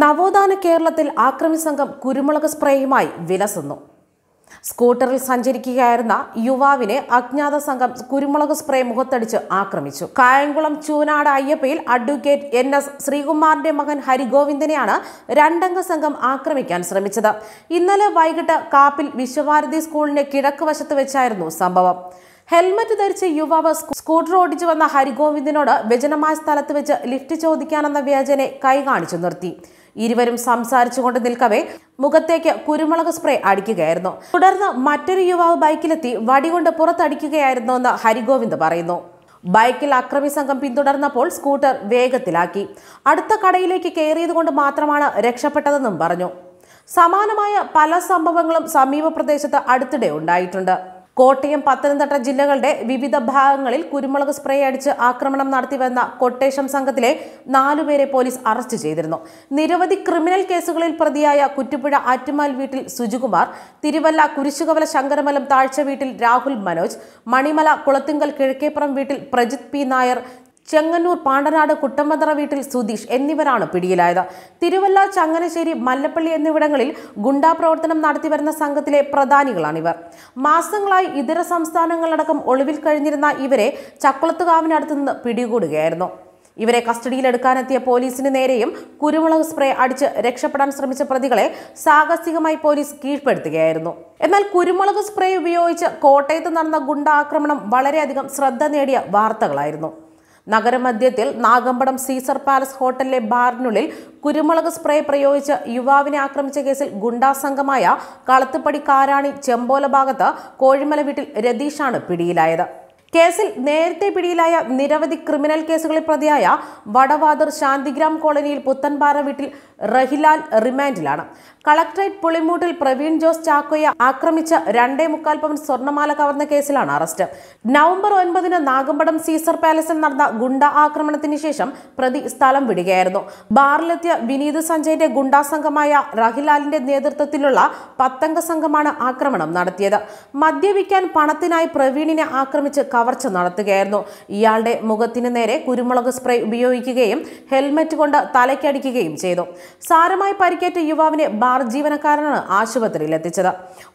നവോത്ഥാന കേരളത്തിൽ ആക്രമി സംഘം കുരുമുളക് സ്പ്രേയുമായി വിലസുന്നു സ്കൂട്ടറിൽ സഞ്ചരിക്കുകയായിരുന്ന യുവാവിനെ അജ്ഞാത സംഘം കുരുമുളക് സ്പ്രേ മുഖത്തടിച്ച് ആക്രമിച്ചു കായംകുളം ചൂനാട് അയ്യപ്പയിൽ അഡ്വക്കേറ്റ് എൻ എസ് ശ്രീകുമാറിന്റെ മകൻ ഹരിഗോവിന്ദനെയാണ് രണ്ടംഗ സംഘം ആക്രമിക്കാൻ ശ്രമിച്ചത് ഇന്നലെ വൈകിട്ട് കാപ്പിൽ വിശ്വഭാരതി സ്കൂളിന്റെ കിഴക്ക് വശത്ത് വെച്ചായിരുന്നു സംഭവം ഹെൽമറ്റ് ധരിച്ച യുവാവ് സ്കൂട്ടർ ഓടിച്ചു വന്ന ഹരിഗോവിന്ദിനോട് വ്യജനമായ സ്ഥലത്ത് വെച്ച് ലിഫ്റ്റ് ചോദിക്കാനെന്ന വ്യാജനെ കൈ കാണിച്ചു നിർത്തി ഇരുവരും സംസാരിച്ചുകൊണ്ട് നിൽക്കവേ മുഖത്തേക്ക് കുരുമുളക് സ്പ്രേ അടിക്കുകയായിരുന്നു തുടർന്ന് മറ്റൊരു യുവാവ് ബൈക്കിലെത്തി വടികൊണ്ട് എന്ന് ഹരിഗോവിന്ദ് പറയുന്നു ബൈക്കിൽ അക്രമി സംഘം പിന്തുടർന്നപ്പോൾ സ്കൂട്ടർ വേഗത്തിലാക്കി അടുത്ത കടയിലേക്ക് കയറിയതുകൊണ്ട് മാത്രമാണ് രക്ഷപ്പെട്ടതെന്നും പറഞ്ഞു സമാനമായ പല സംഭവങ്ങളും സമീപ പ്രദേശത്ത് അടുത്തിടെ ഉണ്ടായിട്ടുണ്ട് കോട്ടയം പത്തനംതിട്ട ജില്ലകളുടെ വിവിധ ഭാഗങ്ങളിൽ കുരുമുളക് സ്പ്രേ അടിച്ച് ആക്രമണം നടത്തിവന്ന കൊട്ടേഷം സംഘത്തിലെ നാലുപേരെ പോലീസ് അറസ്റ്റ് ചെയ്തിരുന്നു നിരവധി ക്രിമിനൽ കേസുകളിൽ പ്രതിയായ കുറ്റിപ്പുഴ ആറ്റുമാൽ വീട്ടിൽ സുജികുമാർ തിരുവല്ല കുരിശുകവല ശങ്കരമലം താഴ്ച വീട്ടിൽ രാഹുൽ മനോജ് മണിമല കുളത്തിങ്കൽ കിഴക്കേപ്പുറം വീട്ടിൽ പ്രജിത് പി നായർ ചെങ്ങന്നൂർ പാണ്ടനാട് കുട്ടമ്പതറ വീട്ടിൽ സുധീഷ് എന്നിവരാണ് പിടിയിലായത് തിരുവല്ല ചങ്ങനശ്ശേരി മല്ലപ്പള്ളി എന്നിവിടങ്ങളിൽ ഗുണ്ടാ പ്രവർത്തനം നടത്തിവരുന്ന സംഘത്തിലെ പ്രധാനികളാണിവർ മാസങ്ങളായി ഇതര സംസ്ഥാനങ്ങളടക്കം ഒളിവിൽ കഴിഞ്ഞിരുന്ന ഇവരെ ചക്കുളത്തുകാവിനടുത്തു നിന്ന് പിടികൂടുകയായിരുന്നു ഇവരെ കസ്റ്റഡിയിലെടുക്കാനെത്തിയ പോലീസിന് നേരെയും കുരുമുളക് സ്പ്രേ അടിച്ച് രക്ഷപ്പെടാൻ ശ്രമിച്ച പ്രതികളെ സാഹസികമായി പോലീസ് കീഴ്പ്പെടുത്തുകയായിരുന്നു എന്നാൽ കുരുമുളക് സ്പ്രേ ഉപയോഗിച്ച് കോട്ടയത്ത് നടന്ന ഗുണ്ട ആക്രമണം വളരെയധികം ശ്രദ്ധ നേടിയ വാർത്തകളായിരുന്നു നഗരമധ്യത്തിൽ നാഗമ്പടം സീസർ പാലസ് ഹോട്ടലിലെ ബാറിനുള്ളിൽ കുരുമുളക് സ്പ്രേ പ്രയോഗിച്ച് യുവാവിനെ ആക്രമിച്ച കേസിൽ ഗുണ്ടാ സംഘമായ കളത്തുപടി കാരാണി ചെമ്പോല ഭാഗത്ത് കോഴിമല വീട്ടിൽ രതീഷാണ് പിടിയിലായത് കേസിൽ നേരത്തെ പിടിയിലായ നിരവധി ക്രിമിനൽ കേസുകളിൽ പ്രതിയായ വടവാദർ ശാന്തിഗ്രാം കോളനിയിൽ പുത്തൻപാറ വീട്ടിൽ റഹിലാൽ റിമാൻഡിലാണ് കളക്ടറേറ്റ് പുളിമൂട്ടിൽ പ്രവീൺ ജോസ് ചാക്കോയെ ആക്രമിച്ച രണ്ടേ മുക്കാൽ പവൻ സ്വർണ്ണമാല കവർന്ന കേസിലാണ് അറസ്റ്റ് നവംബർ ഒൻപതിന് നാഗമ്പടം സീസർ പാലസിൽ നടന്ന ഗുണ്ട ആക്രമണത്തിന് ശേഷം പ്രതി സ്ഥലം വിടുകയായിരുന്നു ബാറിലെത്തിയ വിനീത് സഞ്ജയിന്റെ ഗുണ്ടാ സംഘമായ റഹിലാലിന്റെ നേതൃത്വത്തിലുള്ള പത്തംഗ സംഘമാണ് ആക്രമണം നടത്തിയത് മദ്യപിക്കാൻ പണത്തിനായി പ്രവീണിനെ ആക്രമിച്ച് കവർച്ച നടത്തുകയായിരുന്നു ഇയാളുടെ മുഖത്തിന് നേരെ കുരുമുളക് സ്പ്രേ ഉപയോഗിക്കുകയും ഹെൽമറ്റ് കൊണ്ട് തലയ്ക്കടിക്കുകയും ചെയ്തു സാരമായി പരിക്കേറ്റ യുവാവിനെ ബാർ ജീവനക്കാരനാണ് ആശുപത്രിയിൽ എത്തിച്ചത്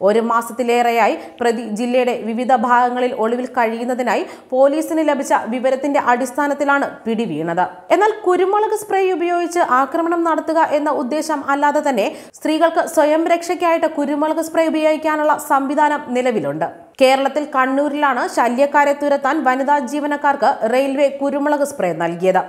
ഒരു മാസത്തിലേറെയായി പ്രതി ജില്ലയുടെ വിവിധ ഭാഗങ്ങളിൽ ഒളിവിൽ കഴിയുന്നതിനായി പോലീസിന് ലഭിച്ച വിവരത്തിന്റെ അടിസ്ഥാനത്തിലാണ് പിടി വീണത് എന്നാൽ കുരുമുളക് സ്പ്രേ ഉപയോഗിച്ച് ആക്രമണം നടത്തുക എന്ന ഉദ്ദേശം അല്ലാതെ തന്നെ സ്ത്രീകൾക്ക് സ്വയം രക്ഷയ്ക്കായിട്ട് കുരുമുളക് സ്പ്രേ ഉപയോഗിക്കാനുള്ള സംവിധാനം നിലവിലുണ്ട് കേരളത്തിൽ കണ്ണൂരിലാണ് ശല്യക്കാരെ തുരത്താൻ വനിതാ ജീവനക്കാർക്ക് റെയിൽവേ കുരുമുളക് സ്പ്രേ നൽകിയത്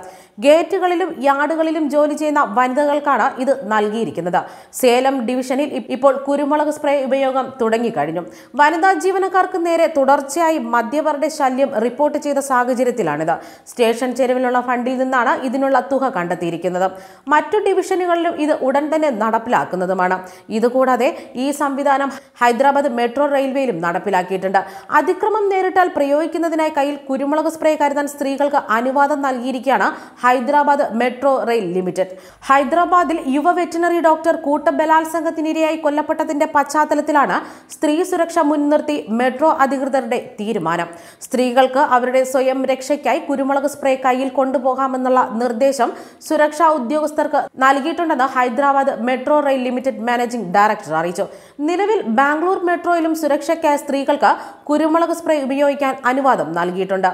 ഗേറ്റുകളിലും യാർഡുകളിലും ജോലി ചെയ്യുന്ന വനിതകൾക്കാണ് ഇത് നൽകിയിരിക്കുന്നത് സേലം ഡിവിഷനിൽ ഇപ്പോൾ കുരുമുളക് സ്പ്രേ ഉപയോഗം തുടങ്ങിക്കഴിഞ്ഞു വനിതാ ജീവനക്കാർക്ക് നേരെ തുടർച്ചയായി മദ്യവരുടെ ശല്യം റിപ്പോർട്ട് ചെയ്ത സാഹചര്യത്തിലാണിത് സ്റ്റേഷൻ ചെരുവിലുള്ള ഫണ്ടിൽ നിന്നാണ് ഇതിനുള്ള തുക കണ്ടെത്തിയിരിക്കുന്നത് മറ്റു ഡിവിഷനുകളിലും ഇത് ഉടൻ തന്നെ നടപ്പിലാക്കുന്നതുമാണ് ഇതുകൂടാതെ ഈ സംവിധാനം ഹൈദരാബാദ് മെട്രോ റെയിൽവേയിലും നടപ്പിലാക്കി മനസ്സിലാക്കിയിട്ടുണ്ട് അതിക്രമം നേരിട്ടാൽ പ്രയോഗിക്കുന്നതിനായി കയ്യിൽ കുരുമുളക് സ്പ്രേ കരുതാൻ സ്ത്രീകൾക്ക് അനുവാദം നൽകിയിരിക്കുകയാണ് ഹൈദരാബാദ് മെട്രോ റെയിൽ ലിമിറ്റഡ് ഹൈദരാബാദിൽ യുവ വെറ്റിനറി ഡോക്ടർ കൂട്ട ബലാത്സംഗത്തിനിരയായി കൊല്ലപ്പെട്ടതിന്റെ പശ്ചാത്തലത്തിലാണ് സ്ത്രീ സുരക്ഷ മുൻനിർത്തി മെട്രോ അധികൃതരുടെ തീരുമാനം സ്ത്രീകൾക്ക് അവരുടെ സ്വയം രക്ഷയ്ക്കായി കുരുമുളക് സ്പ്രേ കയ്യിൽ കൊണ്ടുപോകാമെന്നുള്ള നിർദ്ദേശം സുരക്ഷാ ഉദ്യോഗസ്ഥർക്ക് നൽകിയിട്ടുണ്ടെന്ന് Hyderabad metro rail limited managing director അറിയിച്ചു നിലവിൽ ബാംഗ്ലൂർ മെട്രോയിലും സുരക്ഷയ്ക്കായി സ്ത്രീകൾക്ക് കർഷകർക്ക് കുരുമുളക് സ്പ്രേ ഉപയോഗിക്കാൻ അനുവാദം നൽകിയിട്ടുണ്ട്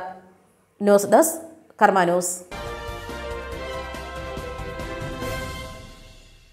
ന്യൂസ് ഡെസ്ക് കർമാ